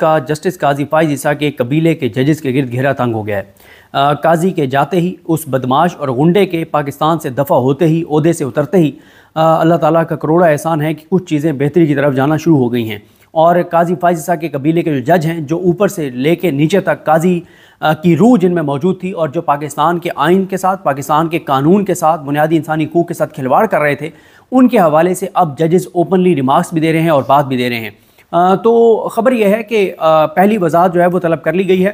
का जस्टिस काजी फाइज ईसा के कबीले के जजेस के गिरद घेरा तंग हो गया है आ, काजी के जाते ही उस बदमाश और गुंडे के पाकिस्तान से दफ़ा होते ही अहदे से उतरते ही अल्लाह ताला का करोड़ा एहसान है कि कुछ चीज़ें बेहतरी की तरफ जाना शुरू हो गई हैं और काजी फाइज ईसा के कबीले के जो जज हैं जो ऊपर से कर नीचे तक काजी की रूह जिनमें मौजूद थी और जो पाकिस्तान के आइन के साथ पाकिस्तान के कानून के साथ बुनियादी इंसानी हकूक़ के साथ खिलवाड़ कर रहे थे उनके हवाले से अब जजेस ओपनली रिमार्क्स भी दे रहे हैं और बात भी दे रहे हैं तो ख़बर यह है कि पहली वजाहत जो है वो तलब कर ली गई है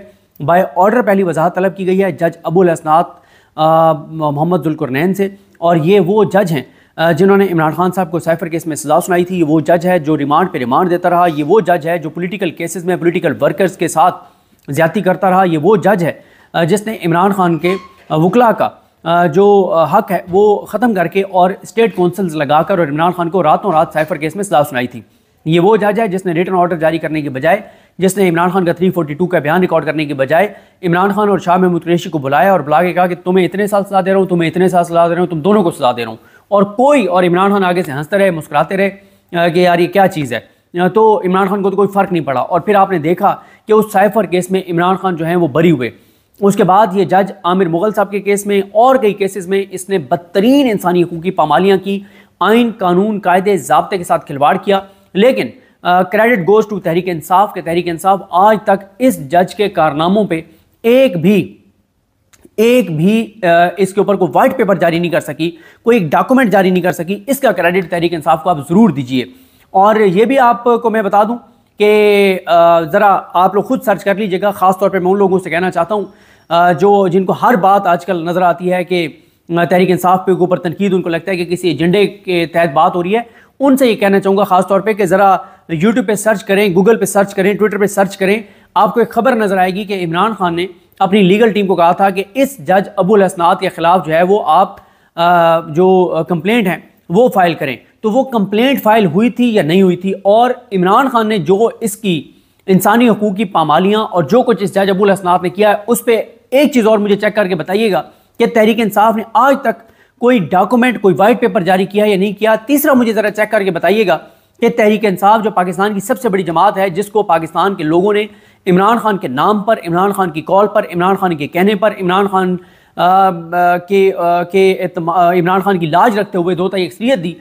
बाय ऑर्डर पहली वजाहत तलब की गई है जज अबुल असनात मोहम्मद दुलकरनैन से और ये वो जज हैं जिन्होंने इमरान खान साहब को साइफर केस में सज़ा सुनाई थी ये वो जज है जो रिमांड पे रिमांड देता रहा ये वो जज है जो पॉलिटिकल केसेस में पॉलिटिकल वर्कर्स के साथ ज्यादा करता रहा ये वो जज है जिसने इमरान खान के वकला का जो हक है वो ख़त्म करके और स्टेट कौंसल्स लगाकर और इमरान खान को रातों रात साइफर केस में सज़ा सुनाई थी ये वो जज है जिसने रिटर्न ऑर्डर जारी करने के बजाय जिसने इमरान खान का 342 का बयान रिकॉर्ड करने के बजाय इमरान खान और शाह महमूद कुरेशी को बुलाया और बुला के कहा कि तुम्हें इतने साल सजा दे रहा हूँ तुम्हें इतने साल सजा दे रहा हूँ तुम दोनों को सजा दे रहा हूँ और कोई और इमरान खान आगे से हंसते रहे मुस्कुराते रहे कि यार ये क्या चीज़ है तो इमरान खान को तो कोई फ़र्क नहीं पड़ा और फिर आपने देखा कि उस साइफर केस में इमरान खान जो है वो बरी हुए उसके बाद ये जज आमिर मुगल साहब के केस में और कई केसेस में इसने बदतरीन इंसानी हकूक़ की पामालियाँ की आइन कानून कायदे जबते के साथ खिलवाड़ किया लेकिन credit goes to Tehreek Insaf के तहरीक इंसाफ आज तक इस जज के कारनामों पे एक भी एक भी इसके ऊपर कोई वाइट पेपर जारी नहीं कर सकी कोई एक डॉक्यूमेंट जारी नहीं कर सकी इसका क्रेडिट तहरीक इंसाफ को आप ज़रूर दीजिए और ये भी आपको मैं बता दूं कि ज़रा आप लोग खुद सर्च कर लीजिएगा खासतौर पर मैं उन लोगों से कहना चाहता हूँ जो जिनको हर बात आजकल नज़र आती है कि तहरीक इंसाफ के ऊपर तनकीद उनको लगता है कि किसी एजेंडे के तहत बात हो रही है उनसे ये कहना चाहूँगा ख़ासतौर पर कि ज़रा यूट्यूब पर सर्च करें गूगल पर सर्च करें ट्विटर पर सर्च करें आपको एक खबर नज़र आएगी कि इमरान खान ने अपनी लीगल टीम को कहा था कि इस जज अबुल असनात के ख़िलाफ़ जो है वो आप जो कंप्लेंट हैं वो फाइल करें तो वो कंप्लेंट फाइल हुई थी या नहीं हुई थी और इमरान खान ने जो इसकी इंसानी हकूक़ की पामालियाँ और जो कुछ इस जज अबुल असनात ने किया है उस पर एक चीज़ और मुझे चेक करके बताइएगा कि तहरीक इंसाफ ने आज तक कोई डॉक्यूमेंट कोई वाइट पेपर जारी किया या नहीं किया तीसरा मुझे ज़रा चेक करके बताइएगा कि तहरीक इंसाफ जो पाकिस्तान की सबसे बड़ी जमात है जिसको पाकिस्तान के लोगों ने इमरान खान के नाम पर इमरान खान की कॉल पर इमरान खान के कहने पर इमरान खान के के इमरान खान की लाज रखते हुए दो तई अक्सरीत दी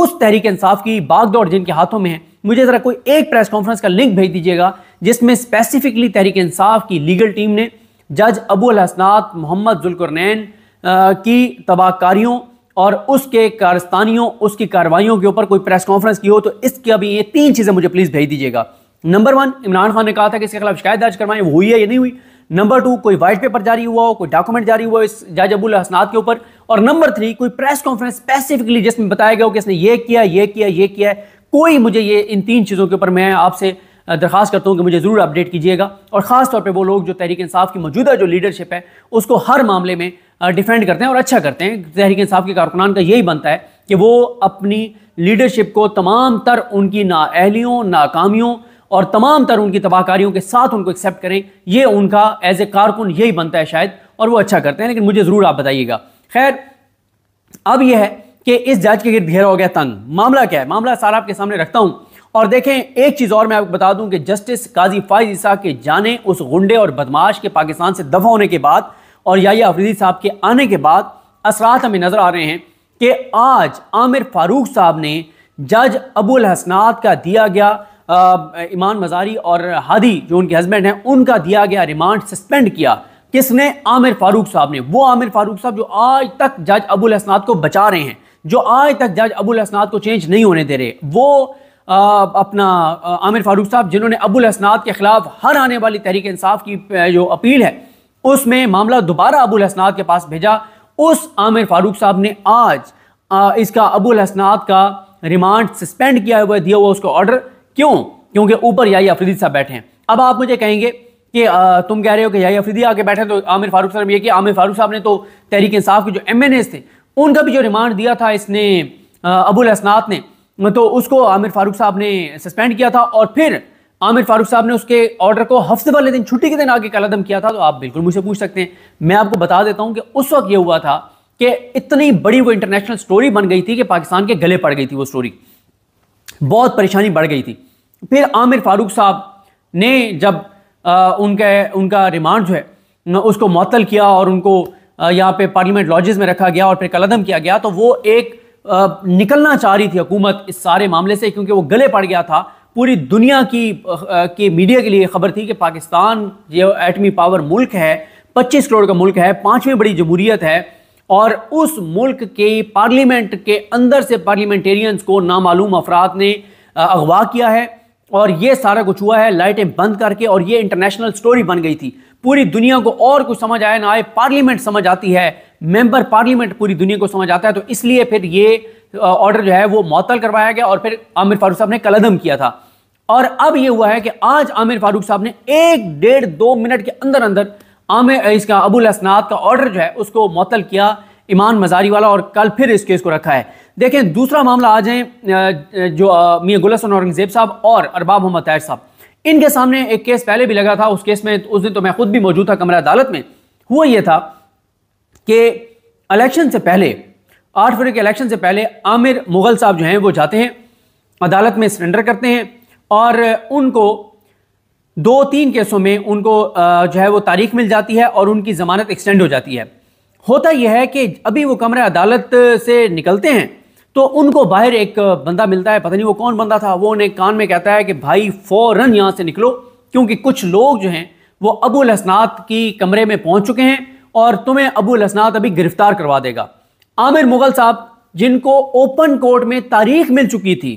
उस तहरीक इंसाफ की बागदौड़ जिनके हाथों में है मुझे ज़रा कोई एक प्रेस कॉन्फ्रेंस का लिंक भेज दीजिएगा जिसमें स्पेसिफिकली तहरीक इंसाफ की लीगल टीम ने जज अबू अलहसनात मोहम्मद जुलकरनैन की तबाहकारियों और उसके कारस्तानियों उसकी कार्रवाइयों के ऊपर कोई प्रेस कॉन्फ्रेंस की हो तो इसके अभी ये तीन चीज़ें मुझे प्लीज़ भेज दीजिएगा नंबर वन इमरान खान ने कहा था कि इसके खिलाफ शिकायत दर्ज करवाएं वो हुई है या नहीं हुई नंबर टू कोई वाइट पेपर जारी हुआ हो कोई डॉक्यूमेंट जारी हुआ इस जज अबुल के ऊपर और नंबर थ्री कोई प्रेस कॉन्फ्रेंस स्पेसिफिकली जिसमें बताया गया हो कि इसने ये किया ये किया ये किया कोई मुझे ये इन तीन चीज़ों के ऊपर मैं आपसे दरख्वास्त करता हूँ कि मुझे ज़रूर अपडेट कीजिएगा और ख़ास तौर पर वो लोग जो तहरीक इंसाफ की मौजूदा जो लीडरशिप है उसको हर मामले में डिफेंड करते हैं और अच्छा करते हैं तहरीक इंसाफ के कारकुनान का यही बनता है कि वो अपनी लीडरशिप को तमाम तर उनकी नाअहलियों नाकामियों और तमाम तर उनकी तबाहकारियों के साथ उनको एक्सेप्ट करें ये उनका एज ए कारकुन यही बनता है शायद और वो अच्छा करते हैं लेकिन मुझे ज़रूर आप बताइएगा खैर अब यह है कि इस जज के गिर घेरा हो गया तंग मामला क्या है मामला सारा आपके सामने रखता हूँ और देखें एक चीज़ और मैं आपको बता दूं कि जस्टिस काजी फाइज ईसा के जाने उस गुंडे और बदमाश के पाकिस्तान से दफा होने के बाद और याया अफरीदी साहब के आने के बाद असरात हमें नज़र आ रहे हैं कि आज आमिर फारूक साहब ने जज अबुल हसनात का दिया गया ईमान मजारी और हादी जो उनके हस्बैंड हैं उनका दिया गया रिमांड सस्पेंड किया किसने आमिर फारूक साहब ने वो आमिर फारूक साहब जो आज तक जज अबुल हसनात को बचा रहे हैं जो आज तक जज अबुल हसनात को चेंज नहीं होने दे रहे वो अपना आमिर फारूक साहब जिन्होंने अबुल हसनाद के ख़िलाफ़ हर आने वाली तहरीक इंसाफ की जो अपील है उसमें मामला दोबारा अबुल हसनाद के पास भेजा उस आमिर फारूक साहब ने आज आ, इसका अबुल हसनाद का रिमांड सस्पेंड किया हुआ दिया हुआ उसको ऑर्डर क्यों क्योंकि ऊपर याई अफरीदी साहब बैठे हैं अब आप मुझे कहेंगे कि आ, तुम कह रहे हो कि याई अफरीदी आके बैठे तो आमिर फारूक साहब ये कि आमिर फारूक साहब ने तो तहरीक इंसाफ के जो एम थे उनका भी जो रिमांड दिया था इसने अबुल हसनात ने तो उसको आमिर फारूक साहब ने सस्पेंड किया था और फिर आमिर फारूक साहब ने उसके ऑर्डर को हफ्ते वाले दिन छुट्टी के दिन आगे कलदम किया था तो आप बिल्कुल मुझसे पूछ सकते हैं मैं आपको बता देता हूं कि उस वक्त ये हुआ था कि इतनी बड़ी वो इंटरनेशनल स्टोरी बन गई थी कि पाकिस्तान के गले पड़ गई थी वो स्टोरी बहुत परेशानी बढ़ गई थी फिर आमिर फारूक साहब ने जब उनके उनका उनका रिमांड जो है उसको मअतल किया और उनको यहाँ पे पार्लियामेंट लॉजेज में रखा गया और फिर कलदम किया गया तो वो एक निकलना चाह रही थी हुकूमत इस सारे मामले से क्योंकि वो गले पड़ गया था पूरी दुनिया की के मीडिया के लिए खबर थी कि पाकिस्तान जो एटमी पावर मुल्क है 25 करोड़ का मुल्क है पांचवी बड़ी जमहूरियत है और उस मुल्क के पार्लियामेंट के अंदर से पार्लियामेंटेरियंस को नामालूम अफराद ने अगवा किया है और ये सारा कुछ हुआ है लाइटें बंद करके और ये इंटरनेशनल स्टोरी बन गई थी पूरी दुनिया को और कुछ समझ आया ना आए पार्लियामेंट समझ आती है मेंबर पार्लियामेंट पूरी दुनिया को समझ आता है तो इसलिए फिर ये ऑर्डर जो है वो मअतल करवाया गया और फिर आमिर फारूक साहब ने कलदम किया था और अब ये हुआ है कि आज आमिर फारूक साहब ने एक डेढ़ दो मिनट के अंदर अंदर आमिर इसका अबुल असनाद का ऑर्डर जो है उसको मअतल किया ईमान मजारी वाला और कल फिर इस केस को रखा है देखें दूसरा मामला आ जाए जो मियाँ गुलसन औरंगजेब साहब और अरबाब मोहम्मद तैर साहब इनके सामने एक केस पहले भी लगा था उस केस में उस दिन तो मैं खुद भी मौजूद था कमरा अदालत में हुआ यह था कि इलेक्शन से पहले आठ फरवरी के इलेक्शन से पहले आमिर मुगल साहब जो हैं वो जाते हैं अदालत में सरेंडर करते हैं और उनको दो तीन केसों में उनको जो है वो तारीख मिल जाती है और उनकी ज़मानत एक्सटेंड हो जाती है होता यह है कि अभी वो कमरे अदालत से निकलते हैं तो उनको बाहर एक बंदा मिलता है पता नहीं वो कौन बंदा था वो उन्हें कान में कहता है कि भाई फ़ौरन यहाँ से निकलो क्योंकि कुछ लोग जो हैं वो अबुल हसनात की कमरे में पहुँच चुके हैं और तुम्हें अबुल हसनात अभी गिरफ्तार करवा देगा आमिर मुगल साहब जिनको ओपन कोर्ट में तारीख मिल चुकी थी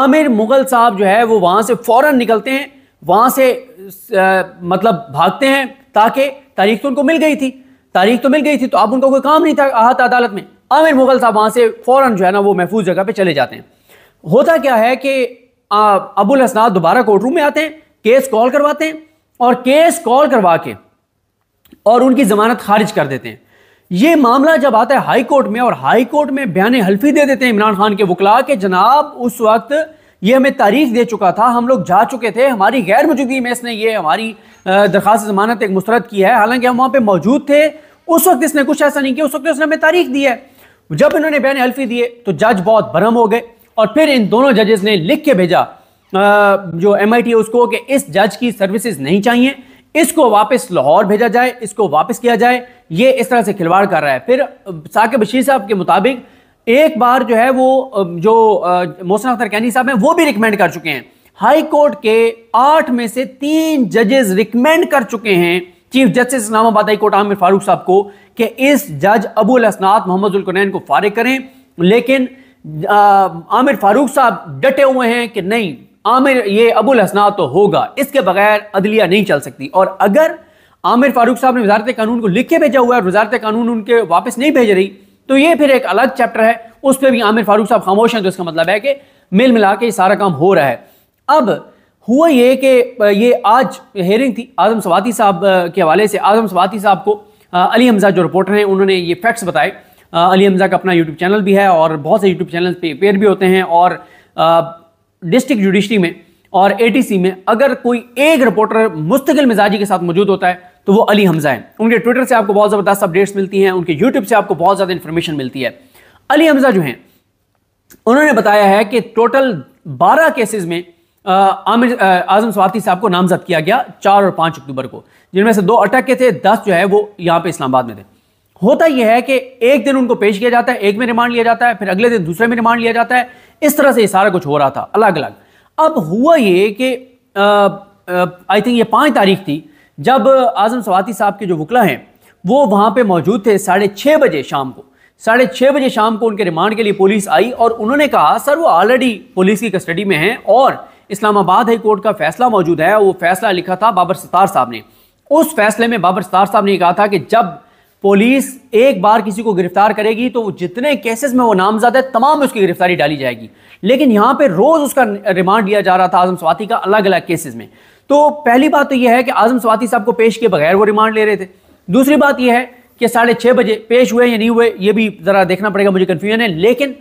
आमिर मुगल साहब जो है वो वहाँ से फ़ौर निकलते हैं वहाँ से आ, मतलब भागते हैं ताकि तारीख तो उनको मिल गई थी तारीख तो मिल गई थी तो अब उनका कोई काम नहीं था आहत अदालत में आमिर मुगल साहब वहाँ से फ़ौरन जो है ना वो महफूज जगह पर चले जाते हैं होता क्या है कि अबुल हसनाद दोबारा कोर्ट रूम में आते हैं केस कॉल करवाते हैं और केस कॉल करवा के और उनकी ज़मानत खारिज कर देते हैं ये मामला जब आता है हाई कोर्ट में और हाई कोर्ट में बयान हल्फी दे देते हैं इमरान खान के वकला के जनाब उस वक्त ये हमें तारीख दे चुका था हम लोग जा चुके थे हमारी गैर मौजूदगी में इसने ये हमारी दरखास्त जमानत एक मुस्रद की है हालांकि हम वहाँ पर मौजूद थे उस वक्त इसने कुछ ऐसा नहीं किया उस वक्त उसने हमें तारीख दी है जब इन्होंने बयान हल्फी दिए तो जज बहुत भरम हो गए और फिर इन दोनों जजेस ने लिख के भेजा जो एम आई टी है उसको कि इस जज की सर्विसेज नहीं चाहिए इसको वापस लाहौर भेजा जाए इसको वापस किया जाए ये इस तरह से खिलवाड़ कर रहा है फिर साकिब बशीर साहब के मुताबिक एक बार जो है वो जो मोहसिन अख्तर कैनी साहब हैं वो भी रिकमेंड कर चुके हैं हाई कोर्ट के आठ में से तीन जजेस रिकमेंड कर चुके हैं chief justice Islamabad high court Aamir Farooq sahab को कि इस जज अबुल असनात मोहम्मद को फारिग करें लेकिन आमिर फारूक साहब डटे हुए हैं कि नहीं आमिर ये अबुल हसना तो होगा इसके बगैर अदलिया नहीं चल सकती और अगर आमिर फारूक साहब ने वजारत कानून को लिख के भेजा हुआ है और वजारत कानून उनके वापस नहीं भेज रही तो ये फिर एक अलग चैप्टर है उस पर भी आमिर फारूक साहब खामोश हैं तो इसका मतलब है कि मिल मिला के सारा काम हो रहा है अब हुआ ये कि ये आज हेयरिंग थी आजम सवाती साहब के हवाले से आजम सवाती साहब को अली हमजा जो रिपोर्टर हैं उन्होंने ये फैक्ट्स बताए अली हमजा का अपना यूट्यूब चैनल भी है और बहुत से यूट्यूब चैनल पे पेयर भी होते हैं और डिस्ट्रिक्ट जुडिशरी में और एटीसी में अगर कोई एक रिपोर्टर मुस्तकिल मिजाजी के साथ मौजूद होता है तो वो अली हमजा है उनके ट्विटर से आपको बहुत ज़बरदस्त अपडेट्स मिलती हैं उनके यूट्यूब से आपको बहुत ज़्यादा इन्फॉर्मेशन मिलती है अली हमजा जो हैं उन्होंने बताया है कि टोटल बारह केसेज में आमिर आजम स्वाति साहब को नामजद किया गया चार और पाँच अक्टूबर को जिनमें से दो अटक के थे दस जो है वो यहाँ पे इस्लामाबाद में थे होता यह है कि एक दिन उनको पेश किया जाता है एक में रिमांड लिया जाता है फिर अगले दिन दूसरे में रिमांड लिया जाता है इस तरह से ये सारा कुछ हो रहा था अलग अलग अब हुआ ये कि आई थिंक ये पाँच तारीख थी जब आजम स्वाति साहब के जो वकला हैं वो वहाँ पर मौजूद थे साढ़े बजे शाम को साढ़े छः बजे शाम को उनके रिमांड के लिए पुलिस आई और उन्होंने कहा सर वो ऑलरेडी पुलिस की कस्टडी में हैं और इस्लामाबाद हाई कोर्ट का फैसला मौजूद है वो फैसला लिखा था बाबर सतार साहब ने उस फैसले में बाबर सतार साहब ने कहा था कि जब पुलिस एक बार किसी को गिरफ्तार करेगी तो जितने केसेस में वो नामजद है तमाम उसकी गिरफ्तारी डाली जाएगी लेकिन यहाँ पे रोज़ उसका रिमांड लिया जा रहा था आजम स्वाति का अलग अलग केसेस में तो पहली बात तो यह है कि आजम स्वाति साहब को पेश किए बगैर वो रिमांड ले रहे थे दूसरी बात यह है कि साढ़े छः बजे पेश हुए या नहीं हुए ये भी ज़रा देखना पड़ेगा मुझे कन्फ्यूजन है लेकिन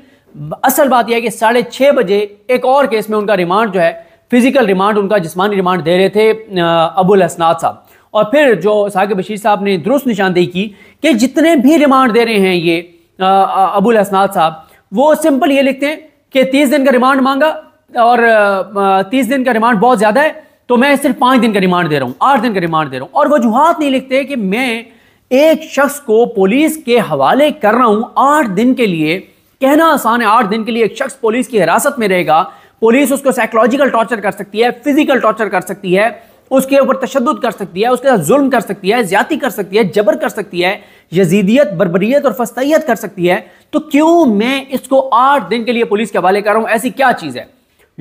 असल बात यह है कि साढ़े छः बजे एक और केस में उनका रिमांड जो है फिज़िकल रिमांड उनका जिसमानी रिमांड दे रहे थे अबुल असनाद साहब और फिर जो साकिब बशीर साहब ने दुरुस्त निशानदेही की कि जितने भी रिमांड दे रहे हैं ये अबुल असनाद साहब वो सिंपल ये लिखते हैं कि तीस दिन का रिमांड मांगा और तीस दिन का रिमांड बहुत ज़्यादा है तो मैं सिर्फ पाँच दिन का रिमांड दे रहा हूँ आठ दिन का रिमांड दे रहा हूँ और वजूहत नहीं लिखते कि मैं एक शख्स को पुलिस के हवाले कर रहा हूँ आठ दिन के लिए कहना आसान है आठ दिन के लिए एक शख्स पुलिस की हिरासत में रहेगा पुलिस उसको साइकोलॉजिकल टॉर्चर कर सकती है फिजिकल टॉर्चर कर सकती है उसके ऊपर तशद कर सकती है उसके साथ जुल्म कर सकती है ज्यादा कर सकती है जबर कर सकती है यजीदियत बरबरीत और फस्तियत कर सकती है तो क्यों मैं इसको आठ दिन के लिए पुलिस के हवाले कर रहा हूँ ऐसी क्या चीज़ है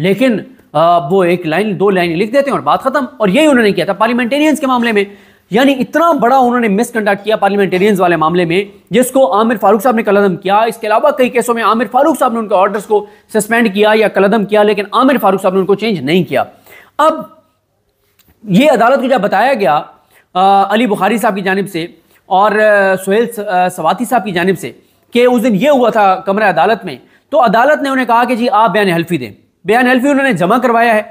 लेकिन आ, वो एक लाइन दो लाइन लिख देते हैं और बात खत्म और यही उन्होंने किया था पार्लियामेंटेरियंस के मामले में यानी इतना बड़ा उन्होंने मिसकंडक्ट किया पार्लियामेंटेरियंस वाले मामले में जिसको आमिर फारूक साहब ने कलदम किया इसके अलावा कई केसों में आमिर फारूक साहब ने उनके ऑर्डर्स को सस्पेंड किया या कलदम किया लेकिन आमिर फारूक साहब ने उनको चेंज नहीं किया अब ये अदालत को जब बताया गया आ, अली बुखारी साहब की जानब से और सुहेल सवाती साहब की जानब से कि उस दिन ये हुआ था कमरा अदालत में तो अदालत ने उन्हें कहा कि जी आप बयान हल्फी दें बयान हल्फी उन्होंने जमा करवाया है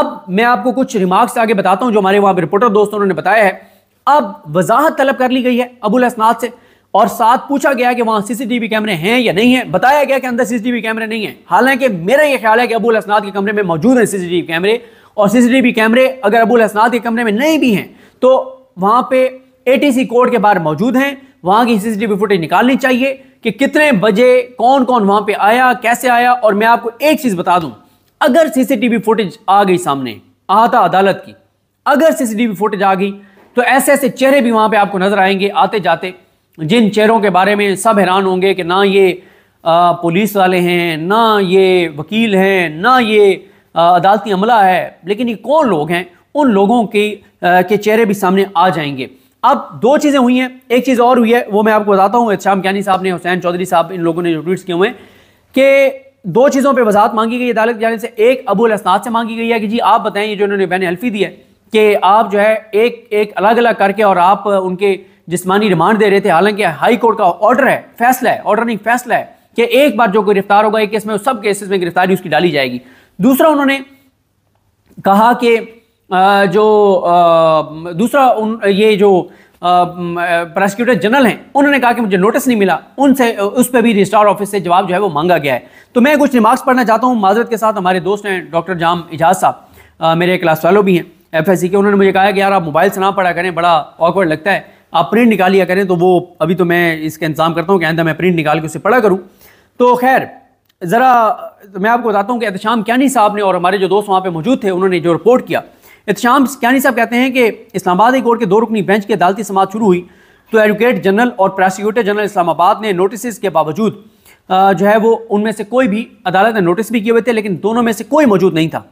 अब मैं आपको कुछ रिमार्क्स आगे बताता हूँ जो हमारे वहाँ रिपोर्टर दोस्तों उन्होंने बताया है अब वजाहत तलब कर ली गई है अबुल असनाद से और साथ पूछा गया कि वहां सीसीटीवी कैमरे हैं या नहीं है बताया गया कि अंदर सीसीटीवी कैमरे नहीं है हालांकि मेरा यह ख्याल है कि अबुल असनाद के कमरे में मौजूद है सीसीटीवी कैमरे और सीसीटीवी कैमरे अगर अबुल असनाद के कमरे में नहीं भी हैं तो वहाँ पे एटीसी कोड के बाहर मौजूद हैं वहां की सीसीटीवी फुटेज निकालनी चाहिए कि कितने बजे कौन कौन वहां पे आया कैसे आया और मैं आपको एक चीज़ बता दूं अगर सीसीटीवी फुटेज आ गई सामने आता अदालत की अगर सीसीटीवी फुटेज आ गई तो ऐसे ऐसे चेहरे भी वहाँ पे आपको नज़र आएंगे आते जाते जिन चेहरों के बारे में सब हैरान होंगे कि ना ये पुलिस वाले हैं ना ये वकील हैं ना ये अदालती अमला है लेकिन ये कौन लोग हैं उन लोगों के के चेहरे भी सामने आ जाएंगे अब दो चीज़ें हुई हैं एक चीज़ और हुई है वो मैं आपको बताता हूँ शाम ज्ञानी साहब ने हुसैन चौधरी साहब इन लोगों ने जो ट्वीट्स किए हुए हैं कि दो चीज़ों पर वजाहत मांगी गई अदालत जाने से एक अबुल असनाद से मांगी गई है कि जी आप बताएं ये जो इन्होंने बैन हल्फी दी है कि आप जो है एक एक अलग अलग करके और आप उनके जिसमानी रिमांड दे रहे थे हालांकि हाई कोर्ट का ऑर्डर है फैसला है ऑर्डर नहीं फैसला है कि एक बार जो कोई गिरफ्तार होगा एक केस में सब केसेस में गिरफ्तारी उसकी डाली जाएगी दूसरा उन्होंने कहा कि जो दूसरा उन ये जो प्रोसिक्यूटर जनरल हैं उन्होंने कहा कि मुझे नोटिस नहीं मिला उनसे उस पर भी रजिस्ट्रार ऑफिस से जवाब जो है वो मांगा गया है तो मैं कुछ रिमार्क्स पढ़ना चाहता हूँ माजरत के साथ हमारे दोस्त हैं डॉक्टर जाम एजाज साहब मेरे क्लास वालों भी हैं एफ एस सी के उन्होंने मुझे कहा कि यार आप मोबाइल से ना पढ़ा करें बड़ा ऑकवर्ड लगता है आप प्रिंट निकालिया करें तो वो अभी तो मैं इसका इंतजाम करता हूँ कि आंदा मैं प्रिंट निकाल के उसे पढ़ा करूँ तो खैर ज़रा तो मैं आपको बताता हूँ कि एहतशाम क्यानी साहब ने और हमारे जो दोस्त वहाँ पर मौजूद थे उन्होंने जो रिपोर्ट किया एहतशाम क्यानी साहब कहते हैं कि इस्लामाबाद हाई कोर्ट के दो रुकनी बेंच की अदालती समाज शुरू हुई तो एडवोकेट जनरल और प्रोसिक्यूटर जनरल इस्लामाबाद ने नोटिस के बावजूद जो है वो उनमें से कोई भी अदालत ने नोटिस भी किए हुए थे लेकिन दोनों में से कोई मौजूद नहीं था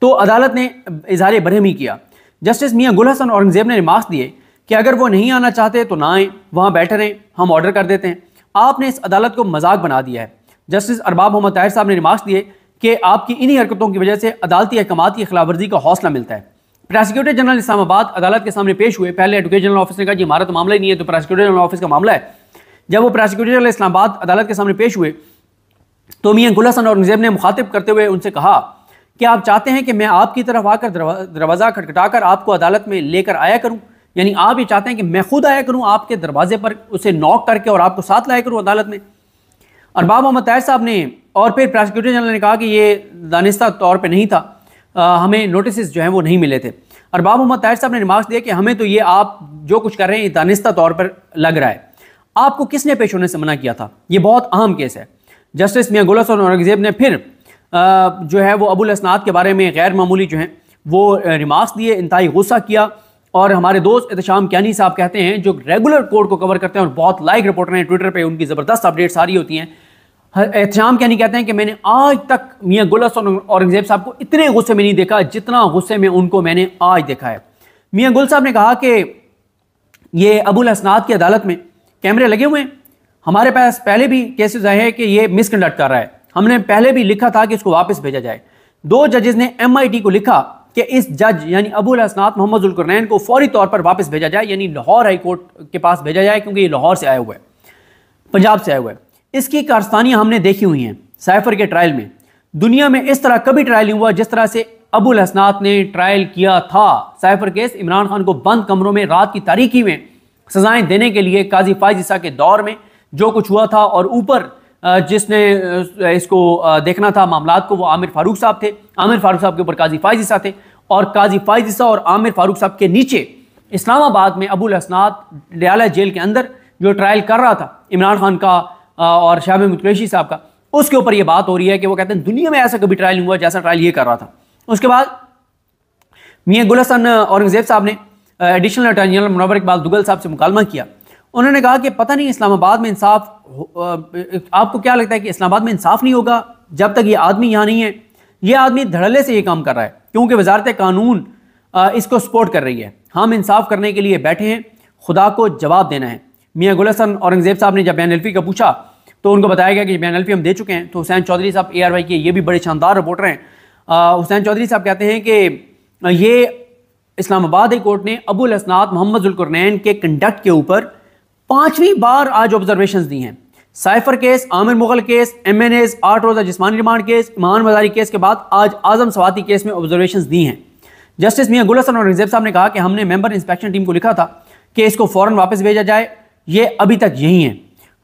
तो अदालत ने इजहार बरहमी किया जस्टिस मियाँ गुल हसन औरंगजेब ने रिमार्क्स दिए कि अगर वो नहीं आना चाहते तो ना आएँ वहाँ बैठे रहें हम ऑर्डर कर देते हैं आपने इस अदालत को मजाक बना दिया है जस्टिस अरबाब मोहम्मद ताहिर साहब ने रिमार्क्स दिए कि आपकी इन्हीं हरकतों की वजह से अदालती अहकाम की खिलाफ वर्जी का हौसला मिलता है प्रोसिक्यूटर जनरल इस्लामाबाद अदालत के सामने पेश हुए पहले एडवोकेट जनरल ऑफिस ने कहा जी हमारा तो मामला ही नहीं है तो प्रोसिक्यूटर जनरल ऑफिस का मामला है जब वो प्रोसिक्यूटर जनरल इस्लामाबाद अदालत के सामने पेश हुए तो मियाँ गुल हसन औरंगजेब ने मुखातिब करते हुए उनसे कहा कि आप चाहते हैं कि मैं आपकी तरफ आकर दरवाज़ा खटखटाकर आपको अदालत में लेकर आया करूं यानी आप ये चाहते हैं कि मैं खुद आया करूं आपके दरवाजे पर उसे नॉक करके और आपको साथ लाया करूं अदालत में अरबाब मोहम्मद तैर साहब ने और फिर प्रोसिक्यूटर जनरल ने कहा कि ये दानिस्ता तौर पर नहीं था आ, हमें नोटिस जो हैं वो नहीं मिले थे अरबाब मोहम्मद तैर साहब ने रिमार्क्स दिया कि हमें तो ये आप जो कुछ कर रहे हैं ये दानिस्ता तौर पर लग रहा है आपको किसने पेश होने से मना किया था ये बहुत अहम केस है जस्टिस मियाँ गुलस और औरंगजेब ने फिर जो है वो अबुल असनाद के बारे में गैर मामूली जो हैं वो रिमार्क्स दिए इंतहाई गुस्सा किया और हमारे दोस्त एहतशाम क्यानी साहब कहते हैं जो रेगुलर कोर्ट को कवर करते हैं और बहुत लाइक रिपोर्टर हैं ट्विटर पर उनकी ज़बरदस्त अपडेट्स आ रही होती हैं एहतशाम क्यानी कहते हैं कि मैंने आज तक मियाँ गुलस और औरंगजेब साहब को इतने गुस्से में नहीं देखा जितना गुस्से में उनको मैंने आज देखा है मियाँ गुल साहब ने कहा कि ये अबुल हसनाद की अदालत में कैमरे लगे हुए हैं हमारे पास पहले भी केसेस आए हैं कि ये मिसकंडक्ट कर रहा है हमने पहले भी लिखा था कि इसको वापस भेजा जाए दो जजेस ने एम को लिखा कि इस जज यानी अबुल हसनात मोहम्मद को फौरी तौर पर वापस भेजा जाए यानी लाहौर हाई कोर्ट के पास भेजा जाए क्योंकि ये लाहौर से आया हुआ है पंजाब से आया हुआ है इसकी कारस्तानियाँ हमने देखी हुई हैं साइफर के ट्रायल में दुनिया में इस तरह कभी ट्रायल नहीं हुआ जिस तरह से अबुल हसनात ने ट्रायल किया था साइफर केस इमरान खान को बंद कमरों में रात की तारीखी में सजाएं देने के लिए काजी फाइज के दौर में जो कुछ हुआ था और ऊपर जिसने इसको देखना था मामला को वो आमिर फारूक साहब थे आमिर फारूक साहब के ऊपर काजी फायज साहब थे और काजी फायज साहब और आमिर फारूक साहब के नीचे इस्लामाबाद में अबुल हसनात डयाला जेल के अंदर जो ट्रायल कर रहा था इमरान खान का और शाह महमूद कुरेशी साहब का उसके ऊपर ये बात हो रही है कि वो कहते हैं दुनिया में ऐसा कभी ट्रायल नहीं हुआ जैसा ट्रायल ये कर रहा था उसके बाद मियाँ गुल हसन औरंगजेब साहब ने additional attorney general Munawar Iqbal Duggal sahab से मुकालमा किया उन्होंने कहा कि पता नहीं इस्लामाबाद में इंसाफ आपको क्या लगता है कि इस्लामाबाद में इंसाफ नहीं होगा जब तक ये आदमी यहाँ नहीं है ये आदमी धड़ल्ले से ये काम कर रहा है क्योंकि वजारत कानून इसको सपोर्ट कर रही है हम इंसाफ करने के लिए बैठे हैं खुदा को जवाब देना है मियाँ गुल हसन औरंगज़ेब साहब ने जब बैन एल्फी का पूछा तो उनको बताया गया कि बैन एल्फी हम दे चुके हैं तो हुसैन चौधरी साहब ए आर वाई के ये भी बड़े शानदार रिपोर्टर हैं हुसैन चौधरी साहब कहते हैं कि ये इस्लामाबाद हाई कोर्ट ने अबुल हसनात मोहम्मद जुलकरनैन के कंडक्ट के ऊपर पांचवी बार आज ऑब्जर्वेशन दी हैं cipher case Aamir Mughal case M N S आठ रोजा जिसमानी remand case Iman Mazari case के बाद आज आजम सवाती केस में ऑब्जर्वेशन दी हैं जस्टिस मियाँ गुल हसन और रिजेब साहब ने कहा कि हमने मेंबर इंस्पेक्शन टीम को लिखा था कि इसको फ़ौरन वापस भेजा जाए ये अभी तक यही है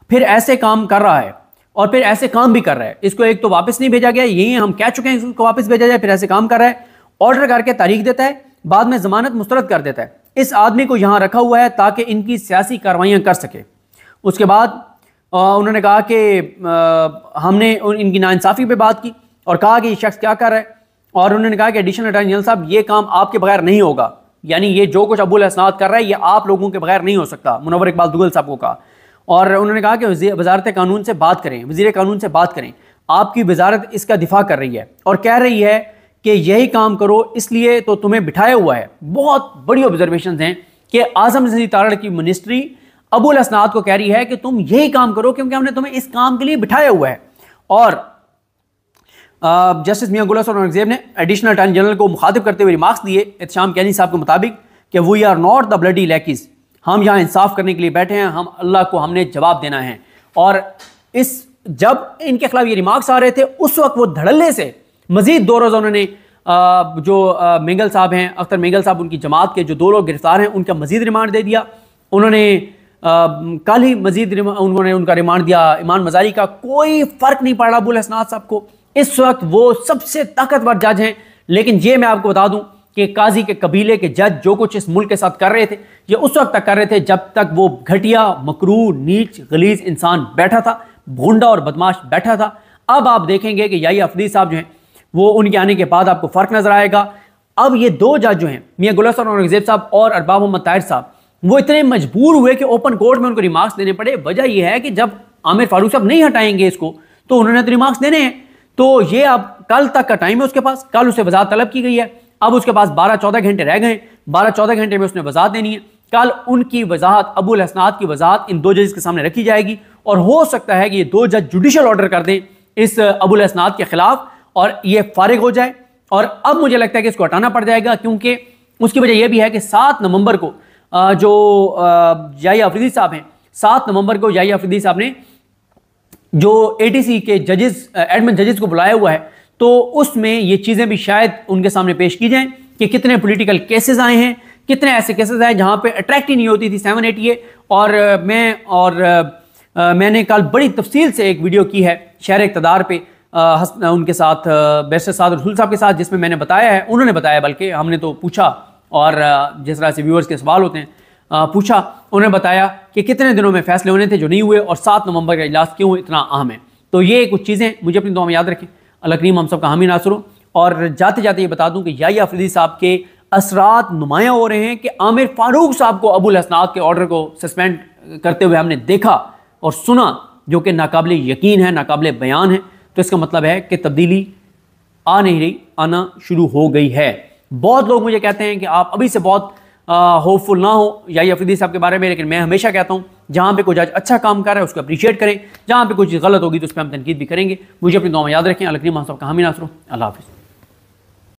फिर ऐसे काम कर रहा है और फिर ऐसे काम भी कर रहा है इसको एक तो वापस नहीं भेजा गया यही हम कह चुके हैं इसको वापस भेजा जाए फिर ऐसे काम कर रहा है ऑर्डर करके तारीख देता है बाद में जमानत मुस्तरद कर देता है इस आदमी को यहाँ रखा हुआ है ताकि इनकी सियासी कार्रवाइयाँ कर सके उसके बाद उन्होंने कहा कि हमने इनकी नाानसाफ़ी पर बात की और कहा कि ये शख्स क्या कर रहा है और उन्होंने कहा कि एडिशनल अटॉर्नी जनरल साहब ये काम आपके बगैर नहीं होगा यानी ये जो कुछ अबुल असनाद कर रहा है ये आप लोगों के बगैर नहीं हो सकता मुनवर इकबाल दुगल साहब को कहा और उन्होंने कहा कि वजारत कानून से बात करें वजीर कानून से बात करें आपकी वजारत इसका दिफा कर रही है और कह रही है कि यही काम करो इसलिए तो तुम्हें बिठाया हुआ है बहुत बड़ी ऑब्जर्वेशन हैं कि आजम तारड़ की मिनिस्ट्री अबुल असनाद को कह रही है कि तुम यही काम करो क्योंकि हमने तुम्हें इस काम के लिए बिठाया हुआ है और जस्टिस मियाँ गुलास और औरंगजेब ने एडिशनल अटॉर्नी जनरल को मुखातिब करते हुए रिमार्क्स दिए इतशाम कैनी साहब के मुताबिक कि we are not the bloody lackeys हम यहाँ इंसाफ करने के लिए बैठे हैं हम अल्लाह को हमने जवाब देना है और इस जब इनके खिलाफ ये रिमार्क्स आ रहे थे उस वक्त वो धड़ल्ले से मजीद दो रोज़ उन्होंने जो मेंगल साहब हैं अख्तर मेंगल साहब उनकी जमात के जो दो लोग गिरफ्तार हैं उनका मजीद रिमांड दे दिया उन्होंने कल ही मजीद उन्होंने उनका रिमांड दिया ईमान मजारी का कोई फ़र्क नहीं पड़ रहा अबुल हसनाथ साहब को इस वक्त वो सबसे ताकतवर जज हैं लेकिन ये मैं आपको बता दूँ कि काजी के कबीले के जज जो कुछ इस मुल्क के साथ कर रहे थे ये उस वक्त तक कर रहे थे जब तक वो घटिया मकरू नीच गलीज इंसान बैठा था भूडा और बदमाश बैठा था अब आप देखेंगे कि याही अफदी साहब जो हैं वो उनके आने के बाद आपको फ़र्क नज़र आएगा अब ये दो जज जो हैं मियाँ गुलासर औरंगजेब साहब और अरबाब मोहम्मद ताहिर साहब वो इतने मजबूर हुए कि ओपन कोर्ट में उनको रिमार्क्स देने पड़े वजह यह है कि जब आमिर फारूक साहब नहीं हटाएंगे इसको तो उन्होंने तो रिमार्क्स देने हैं तो ये अब कल तक का टाइम है उसके पास कल उसे वजात तलब की गई है अब उसके पास बारह चौदह घंटे रह गए बारह चौदह घंटे में उसने वजात देनी है कल उनकी वजाहत अबुल हसनाद की वजाहत इन दो जजेस के सामने रखी जाएगी और हो सकता है कि ये दो जज जुडिशल ऑर्डर कर दें इस अबुल हसनाद के खिलाफ और ये फारिग हो जाए और अब मुझे लगता है कि इसको हटाना पड़ जाएगा क्योंकि उसकी वजह यह भी है कि सात नवंबर को जो या अफरीदी साहब हैं सात नवंबर को जाई अफरीदी साहब ने जो एटीसी के जजेस एडमिन जजेस को बुलाया हुआ है तो उसमें ये चीज़ें भी शायद उनके सामने पेश की जाएं कि कितने पॉलिटिकल केसेस आए हैं कितने ऐसे केसेस आए जहाँ पे अट्रैक्ट ही नहीं होती थी सेवन एटी ए और मैं और आ, मैंने कल बड़ी तफसील से एक वीडियो की है शहर इकतदार पर आ, उनके साथ बैरिस्टर साद रसूल साहब के साथ जिसमें मैंने बताया है उन्होंने बताया बल्कि हमने तो पूछा और जिस तरह से व्यूअर्स के सवाल होते हैं पूछा उन्होंने बताया कि कितने दिनों में फैसले होने थे जो नहीं हुए और सात नवंबर का इजलास क्यों इतना अहम है तो ये कुछ चीज़ें मुझे अपनी दुआ में याद रखें अल्लाह हम सब का हामी नासुर और जाते जाते ये बता दूँ कि या अफरीदी साहब के असरात नुमायाँ हो रहे हैं कि आमिर फारूक साहब को अबुल हसनाद के ऑर्डर को सस्पेंड करते हुए हमने देखा और सुना जो कि नाकबले यकीन है नाकबले बयान है तो इसका मतलब है कि तब्दीली आ नहीं रही आना शुरू हो गई है बहुत लोग मुझे कहते हैं कि आप अभी से बहुत होपफुल ना हो या अफरीदी साहब के बारे में लेकिन मैं हमेशा कहता हूँ जहाँ पे कोई जज अच्छा काम कर रहा है उसको अप्रिशिएट करें जहाँ पे कोई चीज़ गलत होगी तो उस पर हम तनकीद भी करेंगे मुझे अपनी गाँव में याद रखें अलगनी महसूब का हामी नासरों अल्लाह हाफिज़